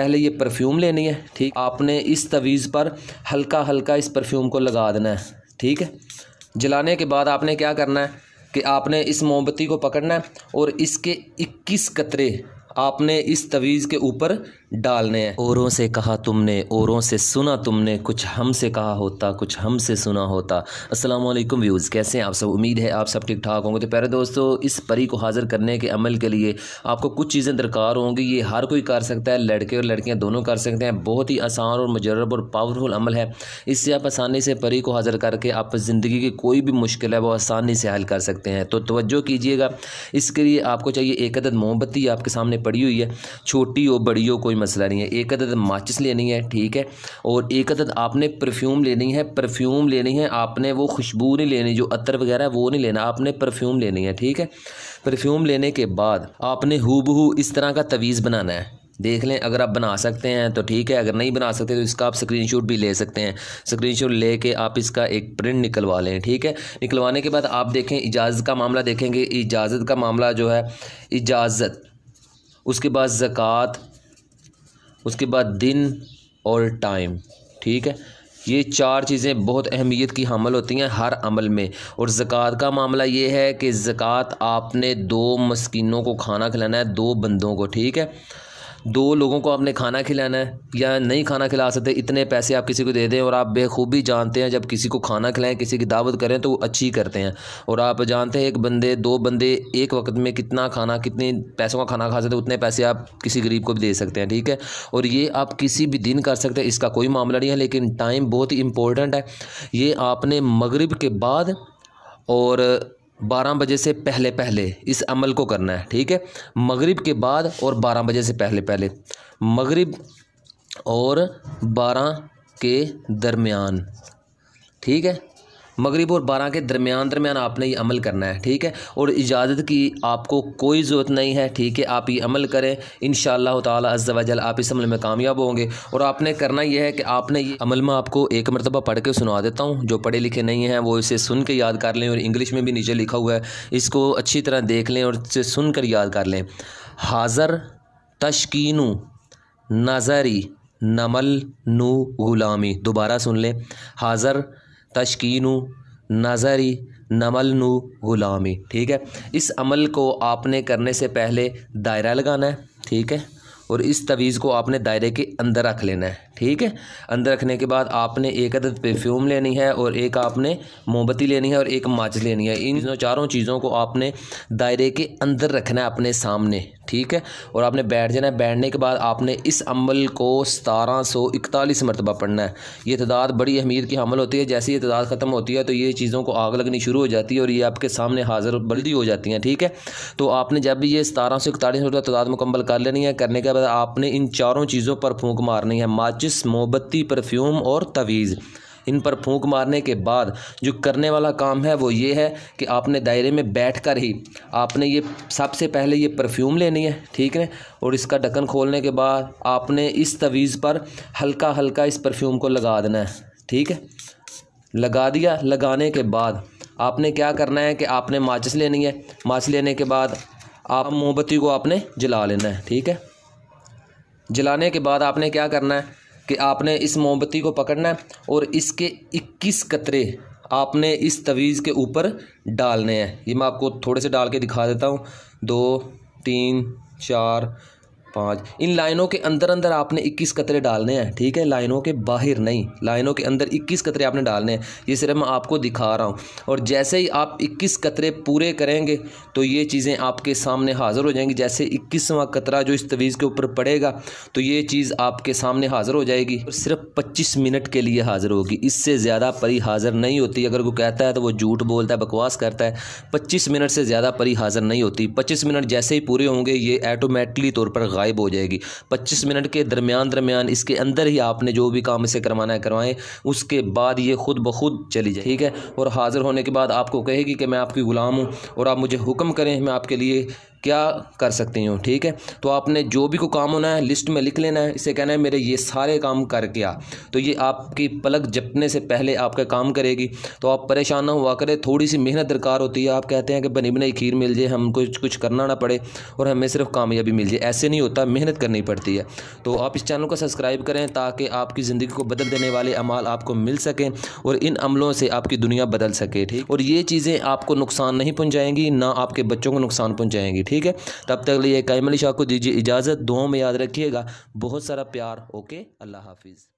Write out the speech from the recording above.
पहले ये परफ्यूम लेनी है ठीक आपने इस तवीज़ पर हल्का हल्का इस परफ्यूम को लगा देना है ठीक है जलाने के बाद आपने क्या करना है कि आपने इस मोमबत्ती को पकड़ना है और इसके 21 कतरे आपने इस तवीज़ के ऊपर डालने हैं औरों से कहा तुमने औरों से सुना तुमने कुछ हमसे कहा होता कुछ हमसे सुना होता अस्सलाम वालेकुम व्यूज़ कैसे हैं आप सब उम्मीद है आप सब ठीक ठाक होंगे तो प्यारे दोस्तों इस परी को हाज़िर करने के अमल के लिए आपको कुछ चीज़ें दरकार होंगी ये हर कोई कर सकता है लड़के और लड़कियाँ दोनों कर सकते हैं बहुत ही आसान और मुजरब और पावरफुल अमल है इससे आप आसानी से परी को हाज़िर करके आप ज़िंदगी की कोई भी मुश्किल है वो आसानी से हल कर सकते हैं तो तोज्जो कीजिएगा इसके लिए आपको चाहिए एक अदद मोमबत्ती आपके सामने में पड़ी हुई है छोटी हो बड़ी हो कोई मसला नहीं है एक अदद माचिस लेनी है ठीक है और एक अदद आपने परफ्यूम लेनी है परफ्यूम लेनी है आपने वो खुशबू नहीं लेनी जो अतर वगैरह वो नहीं लेना आपने परफ्यूम लेनी है ठीक है परफ्यूम लेने के बाद आपने हु इस तरह का तवीज़ बनाना है देख लें अगर आप बना सकते हैं तो ठीक है अगर नहीं बना सकते तो इसका आप स्क्रीनशॉट भी ले सकते हैं स्क्रीनशॉट लेके आप इसका एक प्रिंट निकलवा लें ठीक है निकलवाने के बाद आप देखें इजाज़त का मामला देखेंगे इजाज़त का मामला जो है इजाज़त उसके बाद ज़क़़त उसके बाद दिन और टाइम ठीक है ये चार चीज़ें बहुत अहमियत की हमल होती हैं हर अमल में और ज़क़़त का मामला ये है कि ज़क़़त आपने दो मस्किनों को खाना खिलाना है दो बंदों को ठीक है दो लोगों को आपने खाना खिलाना है या नहीं खाना खिला सकते इतने पैसे आप किसी को दे दें और आप बेखूबी जानते हैं जब किसी को खाना खिलाएं किसी की दावत करें तो वो अच्छी करते हैं और आप जानते हैं एक बंदे दो बंदे एक वक्त में कितना खाना कितने पैसों का खाना खा सकते उतने पैसे आप किसी गरीब को भी दे सकते हैं ठीक है और ये आप किसी भी दिन कर सकते हैं इसका कोई मामला नहीं है लेकिन टाइम बहुत ही इंपॉर्टेंट है ये आपने मगरब के बाद और बारह बजे से पहले पहले इस अमल को करना है ठीक है मगरिब के बाद और बारह बजे से पहले पहले मगरिब और बारह के दरमियान ठीक है मगरब और बारह के दरमियान दरमियान आपने ये अमल करना है ठीक है और इजाज़त की आपको कोई ज़रूरत नहीं है ठीक है आप ये अमल करें इन तजल आप इस अमल में कामयाब होंगे और आपने करना यह है कि आपने ये अमल में आपको एक मरतबा पढ़ के सुना देता हूँ जो पढ़े लिखे नहीं हैं वो इसे सुन के याद कर लें और इंग्लिश में भी नीचे लिखा हुआ है इसको अच्छी तरह देख लें और इसे सुन कर याद कर लें हाज़र तशकीनू नज़री नमल नू ग़ुलामी दोबारा सुन लें हाज़र तशकीन नज़री नमलनु ग़ुलामी ठीक है इस अमल को आपने करने से पहले दायरा लगाना है ठीक है और इस तवीज़ को आपने दायरे के अंदर रख लेना है ठीक है अंदर रखने के बाद आपने एक अदद परफ्यूम लेनी है और एक आपने मोमबत्ती लेनी है और एक माच लेनी है इन चारों चीज़ों को आपने दायरे के अंदर रखना है अपने सामने ठीक है और आपने बैठ जाना है बैठने के बाद आपने इस अमल को सतारह सौ इकतालीस मरतबा पढ़ना है ये तदाद बड़ी अहमियत की हमल होती है जैसे ये तदाद ख़त्म होती है तो ये चीज़ों को आग लगनी शुरू हो जाती है और ये आपके सामने हाज़िर बल्दी हो जाती हैं ठीक है तो आपने जब ये सतारह सौ इकतालीस मरतबा तदाद मुकम्मल कर लेनी है करने के बाद आपने इन चारों चीज़ों पर फूँक मारनी है माचिस मोमबत्ती परफ्यूम और तवीज़ इन पर फूंक मारने के बाद जो करने वाला काम है वो ये है कि आपने दायरे में बैठ कर ही आपने ये सबसे पहले ये परफ्यूम लेनी है ठीक है और इसका ढक्कन खोलने के बाद आपने इस तवीज़ पर हल्का हल्का इस परफ्यूम को लगा देना है ठीक है लगा दिया लगाने के बाद आपने क्या करना है कि आपने माचिस लेनी है माचिस लेने के बाद आप मोमबत्ती को आपने जला लेना है ठीक है जलाने के बाद आपने क्या करना है कि आपने इस मोमबत्ती को पकड़ना है और इसके 21 कतरे आपने इस तवीज़ के ऊपर डालने हैं ये मैं आपको थोड़े से डाल के दिखा देता हूँ दो तीन चार पाँच इन लाइनों के अंदर अंदर आपने इक्कीस कतरे डालने हैं ठीक है लाइनों के बाहर नहीं लाइनों के अंदर इक्कीस कतरे आपने डालने हैं ये सिर्फ मैं आपको दिखा रहा हूँ और जैसे ही आप इक्कीस कतरे पूरे करेंगे तो ये चीज़ें आपके सामने हाज़िर हो जाएंगी जैसे इक्कीसवा कतरा जो इस तवीज़ के ऊपर पड़ेगा तो ये चीज़ आपके सामने हाज़िर हो जाएगी सिर्फ पच्चीस मिनट के लिए हाज़िर होगी इससे ज़्यादा परी हाज़िर नहीं होती अगर वो कहता है तो वो झूठ बोलता है बकवास करता है पच्चीस मिनट से ज़्यादा परी हाज़िर नहीं होती पच्चीस मिनट जैसे ही पूरे होंगे ये ऐटोमेटिकली तौर पर गायब हो जाएगी पच्चीस मिनट के दरमियान दरमियान इसके अंदर ही आपने जो भी काम इसे करवाना है करवाएं उसके बाद ये ख़ुद ब खुद चली जाए ठीक है और हाज़िर होने के बाद आपको कहेगी कि मैं आपकी ग़ुलाम हूँ और आप मुझे हुक्म करें मैं आपके लिए क्या कर सकती हूँ ठीक है तो आपने जो भी को काम होना है लिस्ट में लिख लेना है इसे कहना है मेरे ये सारे काम करके आ तो ये आपकी पलक जपने से पहले आपका काम करेगी तो आप परेशान ना हुआ करें थोड़ी सी मेहनत दरकार होती है आप कहते हैं कि बनी बनाई खीर मिल जाए हम कुछ कुछ करना ना पड़े और हमें सिर्फ कामयाबी मिल जाए ऐसे नहीं होता मेहनत करनी पड़ती है तो आप इस चैनल को सब्सक्राइब करें ताकि आपकी ज़िंदगी को बदल देने वाले अमाल आपको मिल सकें और इन अमलों से आपकी दुनिया बदल सके ठीक और ये चीज़ें आपको नुकसान नहीं पहुँचाएंगी ना आपके बच्चों को नुकसान पहुँचाएंगी ठीक है तब तक लिए कैमली अली शाह को दीजिए इजाज़त दो में याद रखिएगा बहुत सारा प्यार ओके अल्लाह हाफिज़